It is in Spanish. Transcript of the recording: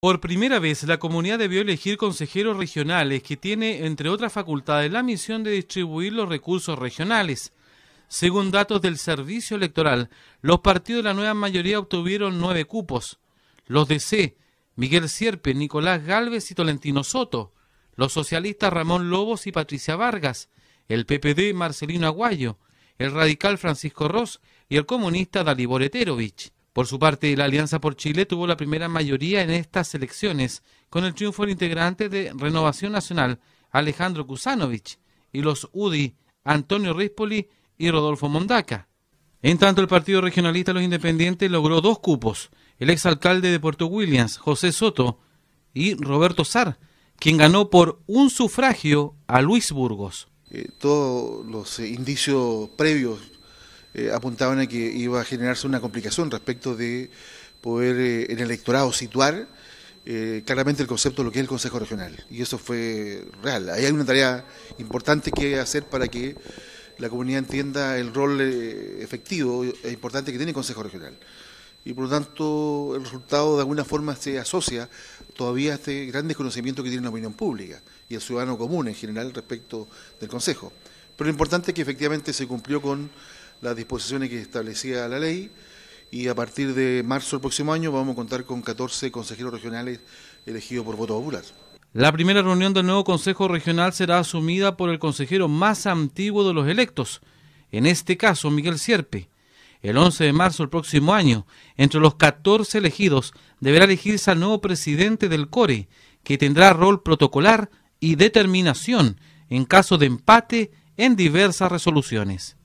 Por primera vez, la comunidad debió elegir consejeros regionales que tiene, entre otras facultades, la misión de distribuir los recursos regionales. Según datos del Servicio Electoral, los partidos de la nueva mayoría obtuvieron nueve cupos. Los C, Miguel Sierpe, Nicolás Galvez y Tolentino Soto. Los socialistas Ramón Lobos y Patricia Vargas. El PPD, Marcelino Aguayo. El radical Francisco Ross y el comunista Dalibor Eterovich. Por su parte, la Alianza por Chile tuvo la primera mayoría en estas elecciones, con el triunfo del integrante de Renovación Nacional, Alejandro Kusanovich, y los UDI, Antonio Rispoli y Rodolfo Mondaca. En tanto, el Partido Regionalista Los Independientes logró dos cupos, el exalcalde de Puerto Williams, José Soto, y Roberto Sar, quien ganó por un sufragio a Luis Burgos. Eh, todos los indicios previos eh, apuntaban a que iba a generarse una complicación respecto de poder eh, en el electorado situar eh, claramente el concepto de lo que es el Consejo Regional. Y eso fue real. hay una tarea importante que hacer para que la comunidad entienda el rol efectivo e importante que tiene el Consejo Regional. Y por lo tanto, el resultado de alguna forma se asocia todavía a este gran desconocimiento que tiene la opinión pública y el ciudadano común en general respecto del Consejo. Pero lo importante es que efectivamente se cumplió con las disposiciones que establecía la ley y a partir de marzo del próximo año vamos a contar con 14 consejeros regionales elegidos por voto popular. La primera reunión del nuevo Consejo Regional será asumida por el consejero más antiguo de los electos, en este caso Miguel Sierpe. El 11 de marzo del próximo año, entre los 14 elegidos, deberá elegirse al nuevo presidente del CORE, que tendrá rol protocolar y determinación en caso de empate en diversas resoluciones.